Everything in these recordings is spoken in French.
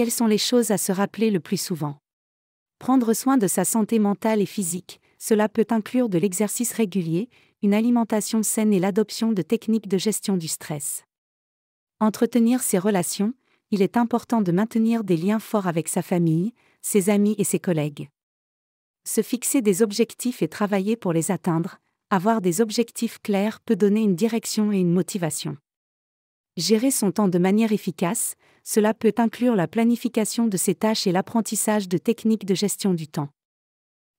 quelles sont les choses à se rappeler le plus souvent Prendre soin de sa santé mentale et physique, cela peut inclure de l'exercice régulier, une alimentation saine et l'adoption de techniques de gestion du stress. Entretenir ses relations, il est important de maintenir des liens forts avec sa famille, ses amis et ses collègues. Se fixer des objectifs et travailler pour les atteindre, avoir des objectifs clairs peut donner une direction et une motivation. Gérer son temps de manière efficace, cela peut inclure la planification de ses tâches et l'apprentissage de techniques de gestion du temps.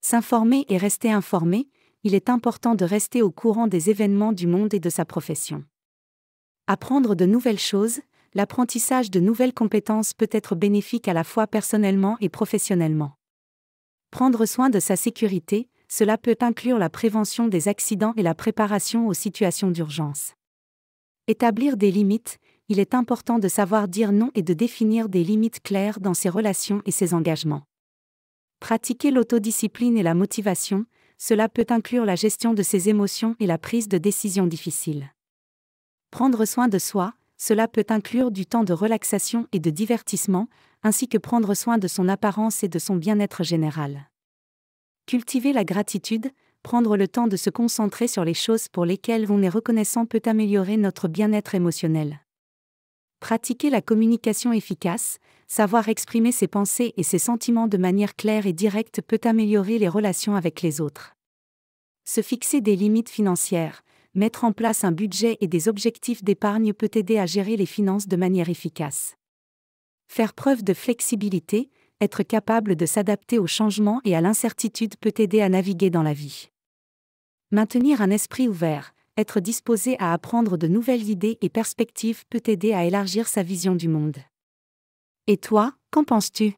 S'informer et rester informé, il est important de rester au courant des événements du monde et de sa profession. Apprendre de nouvelles choses, l'apprentissage de nouvelles compétences peut être bénéfique à la fois personnellement et professionnellement. Prendre soin de sa sécurité, cela peut inclure la prévention des accidents et la préparation aux situations d'urgence. Établir des limites, il est important de savoir dire non et de définir des limites claires dans ses relations et ses engagements. Pratiquer l'autodiscipline et la motivation, cela peut inclure la gestion de ses émotions et la prise de décisions difficiles. Prendre soin de soi, cela peut inclure du temps de relaxation et de divertissement, ainsi que prendre soin de son apparence et de son bien-être général. Cultiver la gratitude, prendre le temps de se concentrer sur les choses pour lesquelles on est reconnaissant peut améliorer notre bien-être émotionnel. Pratiquer la communication efficace, savoir exprimer ses pensées et ses sentiments de manière claire et directe peut améliorer les relations avec les autres. Se fixer des limites financières, mettre en place un budget et des objectifs d'épargne peut aider à gérer les finances de manière efficace. Faire preuve de flexibilité, être capable de s'adapter aux changements et à l'incertitude peut aider à naviguer dans la vie. Maintenir un esprit ouvert, être disposé à apprendre de nouvelles idées et perspectives peut aider à élargir sa vision du monde. Et toi, qu'en penses-tu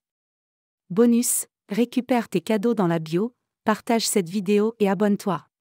Bonus, récupère tes cadeaux dans la bio, partage cette vidéo et abonne-toi.